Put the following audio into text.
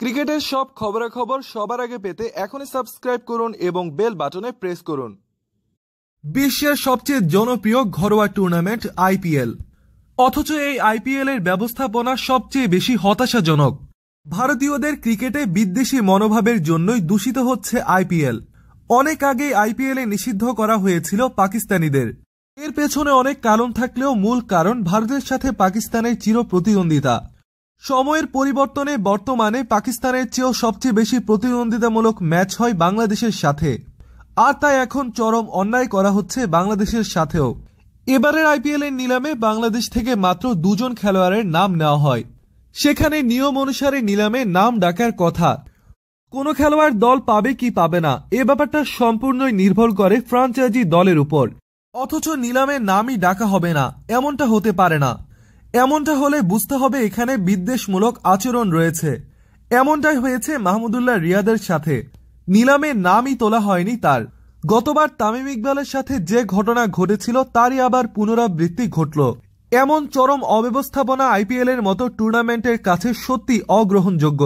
ক্রিকেটের সব খবরাখবর সবার আগে পেতে এখনই সাবস্ক্রাইব করুন এবং বেল বাটনে প্রেস করুন বিশ্বের সবচেয়ে জনপ্রিয় ঘরোয়া টুর্নামেন্ট আইপিএল অথচ এই আইপিএল এর ব্যবস্থাপনা সবচেয়ে বেশি হতাশাজনক ভারতীয়দের ক্রিকেটে বিদ্বেষী মনোভাবের জন্যই দূষিত হচ্ছে আইপিএল অনেক আগেই আইপিএল এ নিষিদ্ধ করা হয়েছিল পাকিস্তানিদের এর পেছনে অনেক কারণ থাকলেও মূল কারণ ভারতের সাথে পাকিস্তানের চির প্রতিদ্বন্দ্বিতা সময়ের পরিবর্তনে বর্তমানে পাকিস্তানের চেয়েও সবচেয়ে বেশি প্রতিদ্বন্দ্বিতামূলক ম্যাচ হয় বাংলাদেশের সাথে আর তাই এখন চরম অন্যায় করা হচ্ছে বাংলাদেশের সাথেও এবারের আইপিএলের নিলামে বাংলাদেশ থেকে মাত্র দুজন খেলোয়াড়ের নাম নেওয়া হয় সেখানে নিয়ম অনুসারে নিলামে নাম ডাকার কথা কোনো খেলোয়াড় দল পাবে কি পাবে না এ ব্যাপারটা সম্পূর্ণই নির্ভর করে ফ্রাঞ্চাইজি দলের উপর অথচ নিলামে নামই ডাকা হবে না এমনটা হতে পারে না এমনটা হলে বুঝতে হবে এখানে বিদ্বেষমূলক আচরণ রয়েছে এমনটাই হয়েছে মাহমুদুল্লাহ রিয়াদের সাথে নিলামে নামই তোলা হয়নি তার গতবার তামিম ইকবালের সাথে যে ঘটনা ঘটেছিল তারই আবার পুনরাবৃত্তি ঘটল এমন চরম অব্যবস্থাপনা আইপিএল এর মতো টুর্নামেন্টের কাছে সত্যি অগ্রহণযোগ্য